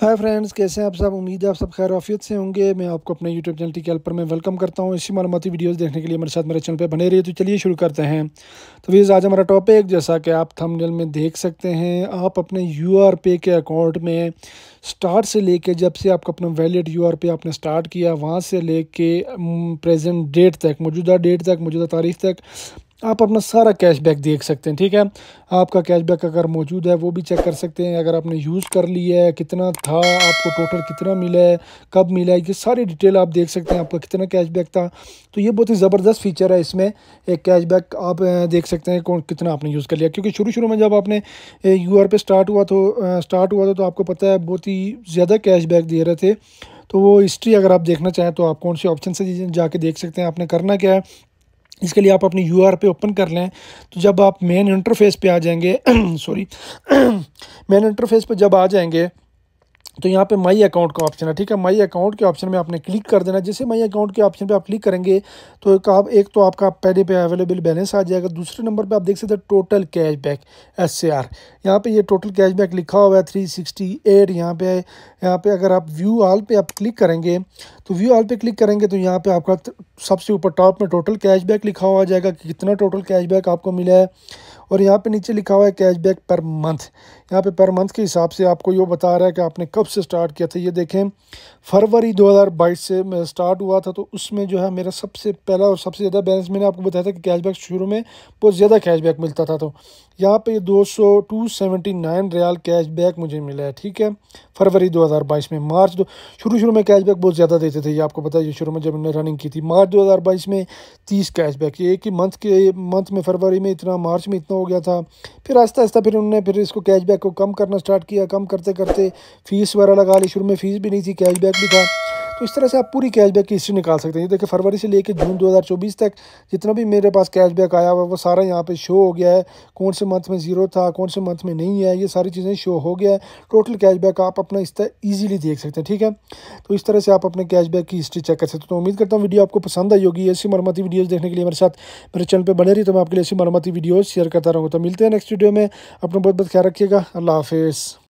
hi friends कैसे हैं आप सब उम्मीद है आप सब खैर आफियत से होंगे मैं आपको अपने यूट्यूब चैनल टी पर मैं वेलकम करता हूं इसी मालूमती वीडियोस देखने के लिए मेरे साथ मेरे चैनल पे बने रहिए तो चलिए शुरू करते हैं तो वीज़ आज हमारा टॉपिक जैसा कि आप थंबनेल में देख सकते हैं आप अपने यू आर पे के अकाउंट में स्टार्ट से ले जब से आपका अपना वैलिड यू आर पे आपने स्टार्ट किया वहाँ से ले प्रेजेंट डेट तक मौजूदा डेट तक मौजूदा तारीख तक आप अपना सारा कैशबैक देख सकते हैं ठीक है आपका कैशबैक अगर मौजूद है वो भी चेक कर सकते हैं अगर आपने यूज़ कर लिया है कितना था आपको टोटल कितना मिला है कब मिला है ये सारी डिटेल आप देख सकते हैं आपका कितना कैशबैक था तो ये बहुत ही ज़बरदस्त फीचर है इसमें एक कैशबैक आप देख सकते हैं कौन कितना आपने यूज़ कर लिया क्योंकि शुरू शुरू में जब आपने यू पे स्टार्ट हुआ तो स्टार्ट हुआ था तो आपको पता है बहुत ही ज़्यादा कैशबैक दे रहे थे तो वो हिस्ट्री अगर आप देखना चाहें तो आप कौन से ऑप्शन से जाके देख सकते हैं आपने करना क्या है इसके लिए आप अपने यू आर पे ओपन कर लें तो जब आप मेन इंटरफेस पे आ जाएंगे सॉरी मेन इंटरफेस पे जब आ जाएंगे तो यहाँ पे माई अकाउंट का ऑप्शन है ठीक है माई अकाउंट के ऑप्शन में आपने क्लिक कर देना जैसे माई अकाउंट के ऑप्शन पे आप क्लिक करेंगे तो एक आप एक तो आपका पहले पे अवेलेबल बैलेंस आ जाएगा दूसरे नंबर पे आप देख सकते हैं total cash back S C R यहाँ पर ये टोटल कैश बैक लिखा हुआ है थ्री सिक्सटी एट यहाँ पे यहाँ पर अगर आप व्यू आल पर आप क्लिक करेंगे तो व्यू आल पर क्लिक करेंगे तो यहाँ पर आपका सबसे ऊपर टॉप में टोटल कैश बैक लिखा हुआ आ जाएगा कि कितना टोटल कैश बैक आपको मिला है और यहाँ पे नीचे लिखा हुआ है कैशबैक पर मंथ यहाँ पे पर मंथ के हिसाब से आपको ये बता रहा है कि आपने कब से स्टार्ट किया था ये देखें फरवरी 2022 से मैं स्टार्ट हुआ था तो उसमें जो है मेरा सबसे पहला और सबसे ज़्यादा बैलेंस मैंने आपको बताया था कि कैशबैक शुरू में बहुत ज़्यादा कैशबैक मिलता था तो यहाँ ये दो सौ two seventy nine riyal cashback मुझे मिला है ठीक है फरवरी दो में मार्च दो शुरू शुरू में कैशबैक बहुत ज़्यादा देते थे ये आपको पता है शुरू में जब मैंने रनिंग की थी मार्च दो में तीस कैशबैक ये एक ही मंथ के मंथ में फरवरी में इतना मार्च में इतना हो गया था फिर आस्ता आस्ता फिर उन्होंने फिर इसको कैशबैक को कम करना स्टार्ट किया कम करते करते फ़ीस वगैरह लगा ली शुरू में फ़ीस भी नहीं थी कैशबैक भी था तो इस तरह से आप पूरी कैशबैक की हिस्ट्री निकाल सकते हैं देखिए फरवरी से लेकर जून 2024 तक जितना भी मेरे पास कैशबैक आया हुआ वो सारा यहाँ पे शो हो गया है कौन से मंथ में ज़ीरो था कौन से मंथ में नहीं है ये सारी चीज़ें शो हो गया है टोटल कैशबैक आप अपना इस तरह ईजिली देख सकते हैं ठीक है तो इस तरह से आप अपने कैशबैक की हिस्ट्री चेक कर सकते हैं तो उम्मीद करता हूँ वीडियो आपको पसंद आई होगी ऐसी मरमती वीडियोज़ देखने के लिए मेरे साथ मेरे चैनल पर बने रही तो मैं आपके लिए ऐसी मरमती वीडियोज़ शेयर करता रहूँगा तो मिलते हैं नेक्स्ट वीडियो में अपना बहुत बहुत ख्याल रखिएगा अल्लाह हाफिज़